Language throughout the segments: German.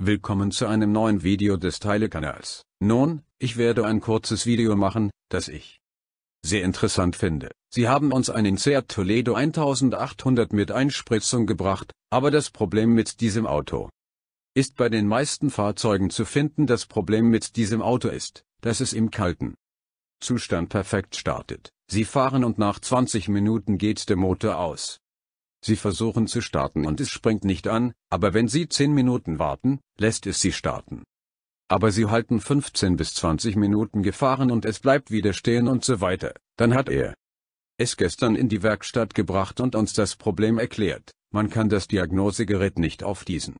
Willkommen zu einem neuen Video des Teile-Kanals. Nun, ich werde ein kurzes Video machen, das ich sehr interessant finde. Sie haben uns einen Seat Toledo 1800 mit Einspritzung gebracht, aber das Problem mit diesem Auto ist bei den meisten Fahrzeugen zu finden. Das Problem mit diesem Auto ist, dass es im kalten Zustand perfekt startet. Sie fahren und nach 20 Minuten geht der Motor aus. Sie versuchen zu starten und es springt nicht an, aber wenn Sie 10 Minuten warten, lässt es Sie starten. Aber Sie halten 15 bis 20 Minuten gefahren und es bleibt wieder stehen und so weiter, dann hat er es gestern in die Werkstatt gebracht und uns das Problem erklärt. Man kann das Diagnosegerät nicht auf diesen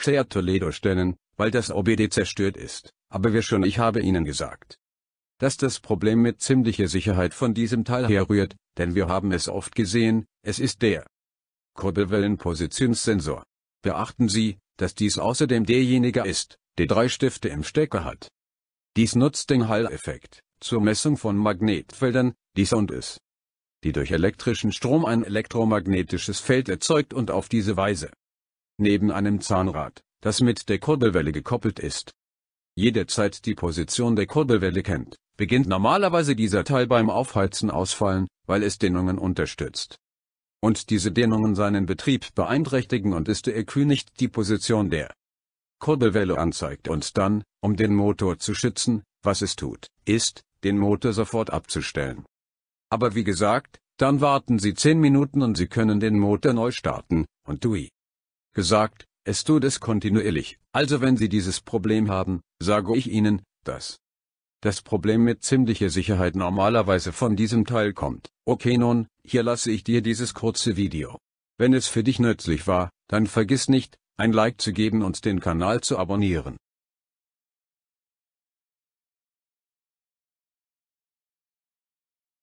Seat Toledo stellen, weil das OBD zerstört ist, aber wir schon ich habe Ihnen gesagt, dass das Problem mit ziemlicher Sicherheit von diesem Teil herrührt, denn wir haben es oft gesehen, es ist der Kurbelwellenpositionssensor. Beachten Sie, dass dies außerdem derjenige ist, der drei Stifte im Stecker hat. Dies nutzt den Hall-Effekt zur Messung von Magnetfeldern, die Sound die durch elektrischen Strom ein elektromagnetisches Feld erzeugt und auf diese Weise neben einem Zahnrad, das mit der Kurbelwelle gekoppelt ist, jederzeit die Position der Kurbelwelle kennt, beginnt normalerweise dieser Teil beim Aufheizen ausfallen, weil es Dehnungen unterstützt und diese Dehnungen seinen Betrieb beeinträchtigen und ist der er nicht die Position der Kurbelwelle anzeigt und dann, um den Motor zu schützen, was es tut, ist, den Motor sofort abzustellen. Aber wie gesagt, dann warten Sie 10 Minuten und Sie können den Motor neu starten, und Dui gesagt, es tut es kontinuierlich, also wenn Sie dieses Problem haben, sage ich Ihnen, dass das Problem mit ziemlicher Sicherheit normalerweise von diesem Teil kommt. Okay nun, hier lasse ich dir dieses kurze Video. Wenn es für dich nützlich war, dann vergiss nicht, ein Like zu geben und den Kanal zu abonnieren.